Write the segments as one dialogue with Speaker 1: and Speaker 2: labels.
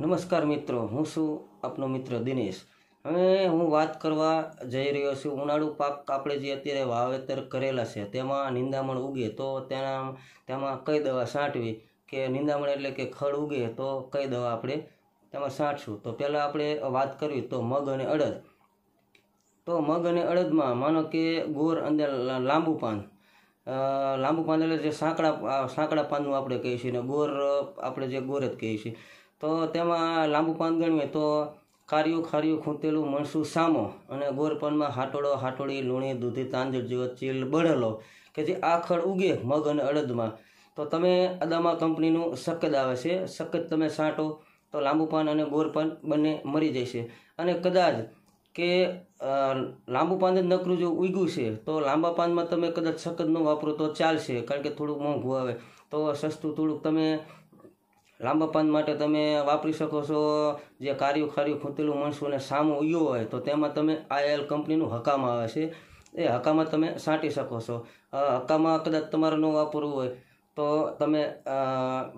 Speaker 1: નમસ્કાર મિત્રો હું છું આપનો મિત્ર દિનેશ હવે હું વાત કરવા જઈ રહ્યો છું ઉનાળુ પાક આપણે જે અત્યારે વાવેતર કરેલા છે તેમાં નિંદામણ ઉગે તો તેના તેમાં કઈ દવા છાંટવી કે નિંદામણ એટલે કે ખડ ઉગે તો કઈ દવા આપણે તેમાં છાંટશું તો પહેલાં આપણે વાત કરવી તો મગ અને અડદ તો મગ અને અડદમાં માનો કે ગોર અંદર લાંબુ પાન લાંબુ પાન એટલે જે સાંકડા સાંકડા પાનનું આપણે કહીએ છીએ ને ગોર આપણે જે ગોર જ કહીએ છીએ તો તેમાં લાંબુ પાન ગણીએ તો કાર્યું ખાર્યું ખૂંતેલું મણસું સામો અને ગોરપનમાં હાટોડો હાટોડી લૂણી દૂધી તાંજર જેવો ચીલ બળેલો કે જે આખળ ઉગે મગ અને અડદમાં તો તમે અદામા કંપનીનું સક્કદ આવે છે સક્કદ તમે છાંટો તો લાંબુ પાન અને ગોરપાન બંને મરી જશે અને કદાચ કે લાંબુ પાન જ નકરું જો ઉગ્યું છે તો લાંબા પાનમાં તમે કદાચ સક્કદ ન વાપરો તો ચાલશે કારણ કે થોડુંક મોંઘું આવે તો સસ્તું થોડુંક તમે લાંબા પાન માટે તમે વાપરી શકો છો જે કાર્યું ખાર્યું ખૂંટેલું મણસું સામો ઉયું હોય તો તેમાં તમે આ એલ કંપનીનું હકામાં આવે છે એ હકામાં તમે સાંટી શકો છો હકામાં કદાચ તમારે ન વાપરવું હોય તો તમે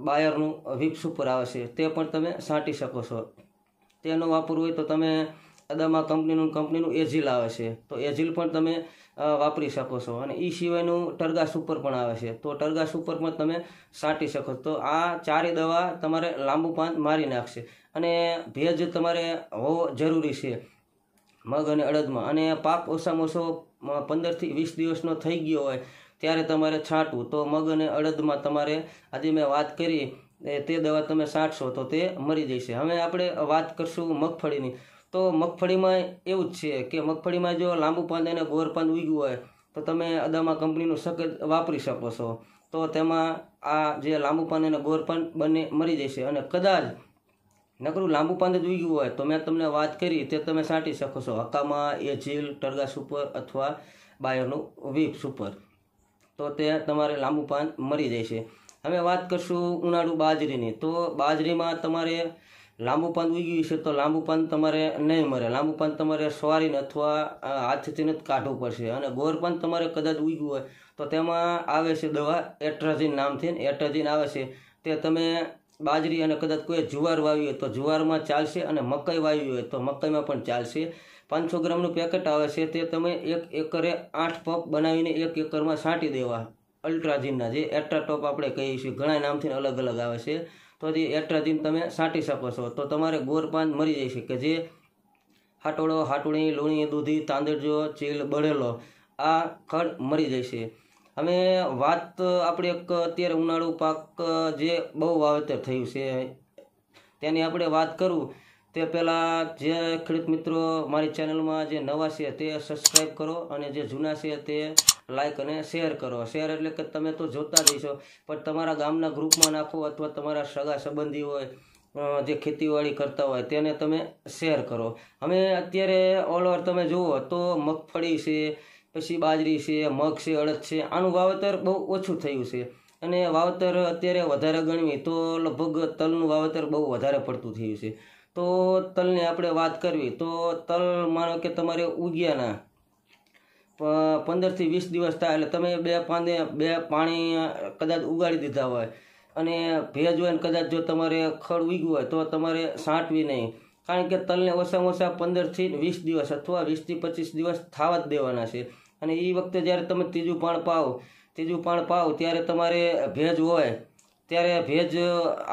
Speaker 1: બાયરનું વિપ્સ ઉપર આવે છે તે પણ તમે સાંટી શકો છો તે વાપરવું હોય તો તમે અદામા કંપનીનું કંપનીનું એઝિલ આવે છે તો એઝિલ પણ તમે વાપરી શકો છો અને એ સિવાયનું ટરગા સુપર પણ આવે છે તો ટરગા સુપર પણ તમે છાંટી શકો તો આ ચારે દવા તમારે લાંબુ પાન મારી નાખશે અને ભેજ તમારે હોવો જરૂરી છે મગ અને અડદમાં અને પાક ઓછામાં ઓછો પંદરથી વીસ દિવસનો થઈ ગયો હોય ત્યારે તમારે છાંટવું તો મગ અને અડદમાં તમારે આજે મેં વાત કરી તે દવા તમે છાંટશો તો તે મરી જશે હવે આપણે વાત કરશું મગફળીની તો મગફળીમાં એવું જ છે કે મગફળીમાં જો લાંબુ પાંદ અને ગોર પાંદ ઉગ્યું હોય તો તમે અદામા કંપનીનું સખત વાપરી શકો છો તો તેમાં આ જે લાંબુ પાન અને ગોર પાન બંને મરી જશે અને કદાચ નકરું લાંબુ પાંદ જ ઉગ્યું હોય તો મેં તમને વાત કરી તે તમે સાંટી શકો છો હકામાં એજીલ ટરગા સુપર અથવા બાયરનું વીપ સુપર તો તે તમારે લાંબુ પાન મરી જશે હવે વાત કરશું ઉનાળુ બાજરીની તો બાજરીમાં તમારે લાંબુ પાન ઉગી છે તો લાંબુ પાન તમારે નહીં મરે લાંબુ પાન તમારે સવારીને અથવા હાથથી જ કાઢવું પડશે અને ગોર પાન તમારે કદાચ ઉગ્યું હોય તો તેમાં આવે છે દવા એટ્રાઝિન નામથી એટ્રાઝિન આવે છે તે તમે બાજરી અને કદાચ કોઈ જુવાર વાવી હોય તો જુવારમાં ચાલશે અને મકાઈ વાવી હોય તો મકાઈમાં પણ ચાલશે પાંચસો ગ્રામનું પેકેટ આવે છે તે તમે એક એકરે આઠ પપ બનાવીને એક એકરમાં છાંટી દેવા અલ્ટ્રાઝીનના જે એટ્રાટોપ આપણે કહીએ છીએ ઘણા નામથી અલગ અલગ આવે છે તો તે એટ્રાજીન તમે છાંટી શકો છો તો તમારે ગોરપાન મરી જશે કે જે હાટોળો હાટોળી લૂણી દૂધી તાંદરજો ચીલ બળેલો આ ખડ મરી જશે હવે વાત આપણે એક અત્યારે ઉનાળુ પાક જે બહુ વાવેતર થયું છે તેની આપણે વાત કરું તે પહેલાં જે ખેડૂત મિત્રો મારી ચેનલમાં જે નવા છે તે સબસ્ક્રાઈબ કરો અને જે જૂના છે તે લાઇક અને શેર કરો શેર એટલે કે તમે તો જોતા જ હશો પણ તમારા ગામના ગ્રુપમાં નાખો અથવા તમારા સગા સંબંધી હોય જે ખેતીવાડી કરતા હોય તેને તમે શેર કરો અમે અત્યારે ઓલ ઓવર તમે જુઓ તો મગફળી છે પછી બાજરી છે મગ છે અડદ છે આનું વાવેતર બહુ ઓછું થયું છે અને વાવેતર અત્યારે વધારે ગણવી તો લગભગ તલનું વાવેતર બહુ વધારે પડતું થયું છે તો તલની આપણે વાત કરવી તો તલ માનો કે તમારે ઉગ્યાના પંદરથી વીસ દિવસ થાય એટલે તમે બે પાંદે બે પાણી કદાચ ઉગાડી દીધા હોય અને ભેજ હોય ને કદાચ જો તમારે ખડ ઉગ્યું હોય તો તમારે સાંટવી નહીં કારણ કે તલને ઓછામાં ઓછા પંદરથી વીસ દિવસ અથવા વીસથી પચીસ દિવસ થવા જ દેવાના છે અને એ વખતે જ્યારે તમે ત્રીજું પાણ પાવ ત્રીજું પાણ પાવ ત્યારે તમારે ભેજ હોય ત્યારે ભેજ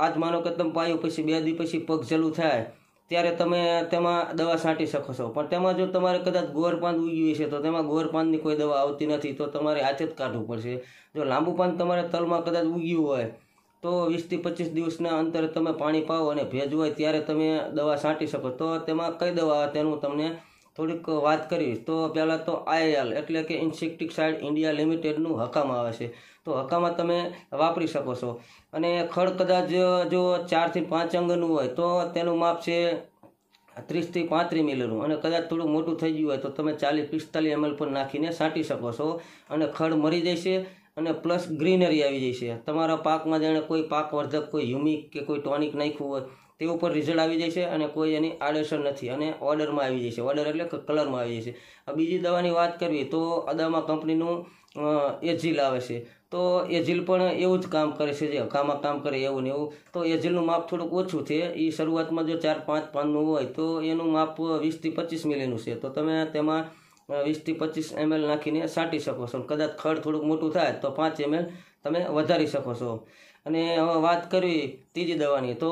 Speaker 1: આજ માનો કે તમે પાયો પછી બે દી પછી પગ જલું થાય ત્યારે તમે તેમાં દવા છાંટી શકો છો પણ તેમાં જો તમારે કદાચ ગોર પાન ઉગ્યું છે તો તેમાં ગોર પાનની કોઈ દવા આવતી નથી તો તમારે હાથે જ કાઢવું પડશે જો લાંબુ પાન તમારે તલમાં કદાચ ઉગ્યું હોય તો વીસથી પચીસ દિવસના અંતરે તમે પાણી પાવો અને ભેજ હોય ત્યારે તમે દવા છાંટી શકો તો તેમાં કઈ દવા તેનું તમને થોડીક વાત કરીશ તો પહેલાં તો આઈએલ એટલે કે ઇન્સેક્ટિક સાઇડ ઇન્ડિયા લિમિટેડનું હકામ આવે છે તો હકામાં તમે વાપરી શકો છો અને ખડ કદાચ જો ચારથી પાંચ અંગનું હોય તો તેનું માપ છે ત્રીસથી પાંત્રીસ મિલીનું અને કદાચ થોડું મોટું થઈ ગયું હોય તો તમે ચાલીસ પિસ્તાલીસ એમએલ પર નાખીને છાંટી શકો છો અને ખડ મરી જશે અને પ્લસ ગ્રીનરી આવી જશે તમારા પાકમાં જાણે કોઈ પાકવર્ધક કોઈ હ્યુમિક કે કોઈ ટોનિક નાખ્યું હોય તે ઉપર રિઝલ્ટ આવી જાય છે અને કોઈ એની આડઅસર નથી અને ઓર્ડરમાં આવી જાય છે ઓર્ડર એટલે કલરમાં આવી જાય છે બીજી દવાની વાત કરવી તો અદામા કંપનીનું એઝિલ આવે છે તો એઝિલ પણ એવું જ કામ કરે છે જે હકામાં કામ કરે એવું ને એવું તો એઝિલનું માપ થોડુંક ઓછું છે એ શરૂઆતમાં જો ચાર પાંચ પાનનું હોય તો એનું માપ વીસથી પચીસ મિલીનું છે તો તમે તેમાં વીસથી પચીસ એમએલ નાખીને સાટી શકો છો કદાચ ખડ થોડુંક મોટું થાય તો પાંચ એમએલ તમે વધારી શકો છો અને હવે વાત કરવી ત્રીજી દવાની તો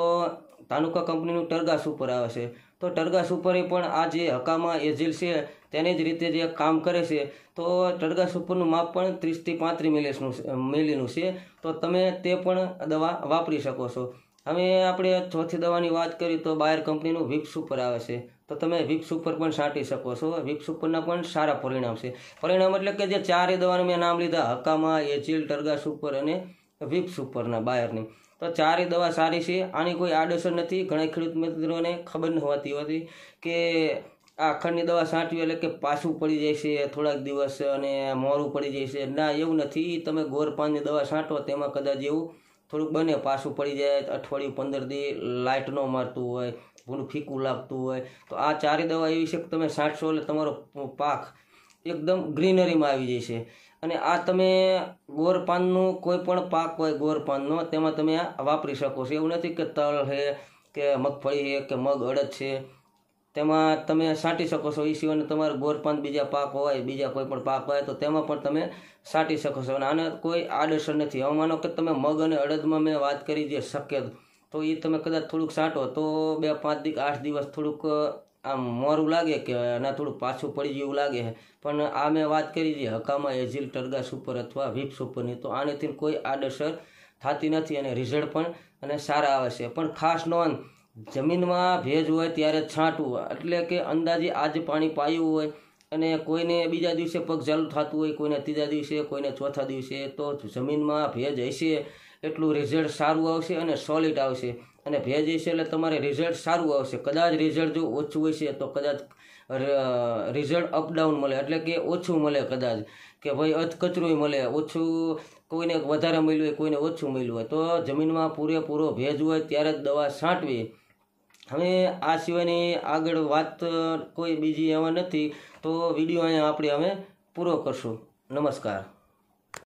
Speaker 1: તાલુકા કંપનીનું ટર્ગાસ ઉપર આવે છે તો ટરગાસ ઉપર પણ આ જે હકામા એજિલ છે તેની જ રીતે જે કામ કરે છે તો ટરગાસ ઉપરનું માપ પણ ત્રીસથી પાંત્રીસ મિલીસનું મિલીનું છે તો તમે તે પણ દવા વાપરી શકો છો હવે આપણે ચોથી દવાની વાત કરીએ તો બાયર કંપનીનું વિપ્સ ઉપર આવે છે તો તમે વિપ્સ ઉપર પણ છાંટી શકો છો વિપ્સ ઉપરના પણ સારા પરિણામ છે પરિણામ એટલે કે જે ચારે દવાનું મેં નામ લીધા હકામા એજિલ ટર્ગાસ ઉપર અને વિપ્સ ઉપરના બાયરની તો ચારેય દવા સારી છે આની કોઈ આડઅસર નથી ઘણા ખેડૂત મિત્રોને ખબર ન હોતી હોતી કે આ ખંડની દવા સાંટવી એટલે કે પાછું પડી જાય છે થોડાક દિવસ અને મોરું પડી જાય છે ના એવું નથી તમે ગોરપાનની દવા છાંટો તેમાં કદાચ એવું થોડુંક બને પાછું પડી જાય અઠવાડિયું પંદર દી લાઇટ ન મારતું હોય ભૂલું ફીકું લાગતું હોય તો આ ચારેય દવા એવી છે કે તમે સાંટશો એટલે તમારો પાક એકદમ ગ્રીનરીમાં આવી જશે અને આ તમે ગોરપાનનું કોઈ પણ પાક હોય ગોરપાનનો તેમાં તમે આ વાપરી શકો છો એવું નથી કે તલ છે કે મગફળી છે કે મગ અડદ છે તેમાં તમે સાટી શકો છો એ સિવાયને તમારે ગોરપાન બીજા પાક હોય બીજા કોઈ પણ પાક હોય તો તેમાં પણ તમે સાંટી શકો છો અને આને કોઈ આડઅસર નથી હવે માનો કે તમે મગ અને અડદમાં મેં વાત કરી જે શક્ય તો એ તમે કદાચ થોડુંક સાંટો તો બે પાંચ દિવસ આઠ દિવસ થોડુંક આમ મોરું લાગે કે આના થોડું પાછું પડી જેવું લાગે છે પણ આ મેં વાત કરી છે હકામાં એઝિલ ટર્ગાસ ઉપર અથવા વિપ્સ ઉપરની તો આનેથી કોઈ આડઅસર થતી નથી અને રિઝલ્ટ પણ અને સારા આવે છે પણ ખાસ નોંધ જમીનમાં ભેજ હોય ત્યારે છાંટવું એટલે કે અંદાજે આજે પાણી પાયું હોય અને કોઈને બીજા દિવસે પગ ચાલુ થતું હોય કોઈને ત્રીજા દિવસે કોઈને ચોથા દિવસે તો જમીનમાં ભેજ હશે એટલું રિઝલ્ટ સારું આવશે અને સોલિડ આવશે અને ભેજ હશે એટલે તમારે રિઝલ્ટ સારું આવશે કદાચ રિઝલ્ટ જો ઓછું હશે તો કદાચ રિઝલ્ટ અપડાઉન મળે એટલે કે ઓછું મળે કદાચ કે ભાઈ અધકચરું મળે ઓછું કોઈને વધારે મળ્યું હોય કોઈને ઓછું મળ્યું હોય તો જમીનમાં પૂરેપૂરો ભેજ હોય ત્યારે જ દવા છાંટવી હવે આ સિવાયની આગળ વાત કોઈ બીજી એવા નથી તો વિડીયો અહીંયા આપણે અમે પૂરો કરશું નમસ્કાર